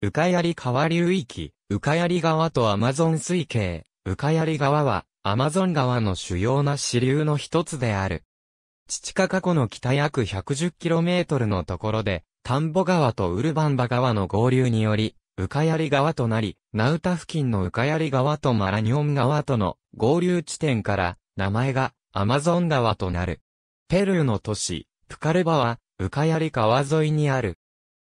うかやり川流域、うかやり川とアマゾン水系、うかやり川は、アマゾン川の主要な支流の一つである。父か過去の北約 110km のところで、田んぼ川とウルバンバ川の合流により、うかやり川となり、ナウタ付近のうかやり川とマラニョン川との合流地点から、名前がアマゾン川となる。ペルーの都市、プカルバは、うかやり川沿いにある。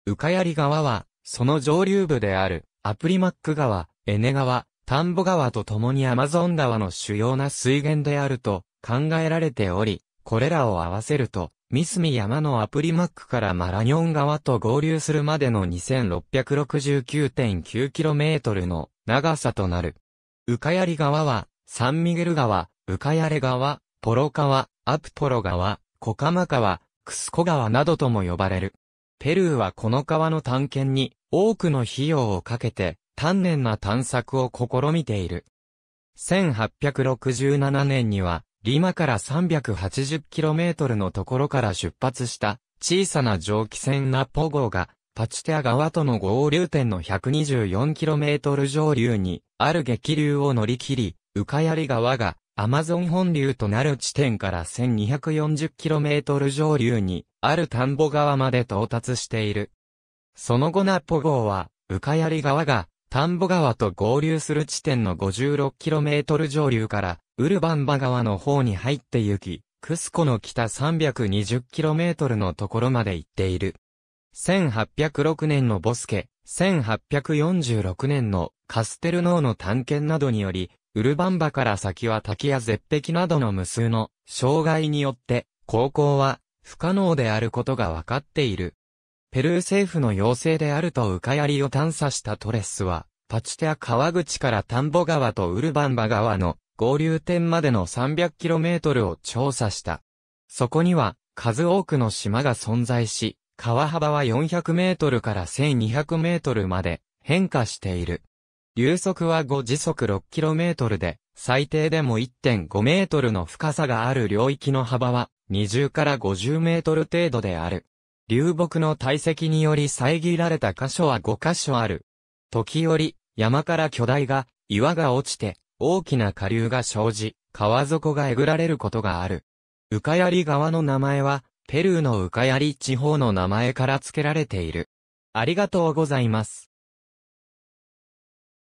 うかやり川は、その上流部である、アプリマック川、エネ川、田んぼ川と共にアマゾン川の主要な水源であると考えられており、これらを合わせると、ミスミ山のアプリマックからマラニョン川と合流するまでの 2669.9km の長さとなる。ウカヤリ川は、サンミゲル川、ウカヤレ川、ポロ川、アプポロ川、コカマ川、クスコ川などとも呼ばれる。ペルーはこの川の探検に多くの費用をかけて丹念な探索を試みている。1867年には、リマから 380km のところから出発した小さな蒸気船ナポ号がパチテア川との合流点の 124km 上流にある激流を乗り切り、ウカヤリ川がアマゾン本流となる地点から 1240km 上流に、ある田んぼ川まで到達している。その後ナポ号は、ウカヤリ川が、田んぼ川と合流する地点の 56km 上流から、ウルバンバ川の方に入って行き、クスコの北 320km のところまで行っている。1806年のボスケ、1846年のカステルノーの探検などにより、ウルバンバから先は滝や絶壁などの無数の障害によって航行は不可能であることが分かっている。ペルー政府の要請であるとウかヤリを探査したトレスは、パチテア川口から田んぼ川とウルバンバ川の合流点までの 300km を調査した。そこには数多くの島が存在し、川幅は400メートルから1200メートルまで変化している。流速は5時速 6km で、最低でも 1.5m の深さがある領域の幅は20から50メートル程度である。流木の堆積により遮られた箇所は5箇所ある。時折、山から巨大が、岩が落ちて、大きな下流が生じ、川底がえぐられることがある。ウカヤリ川の名前は、ペルーのウカヤリ地方の名前から付けられている。ありがとうございます。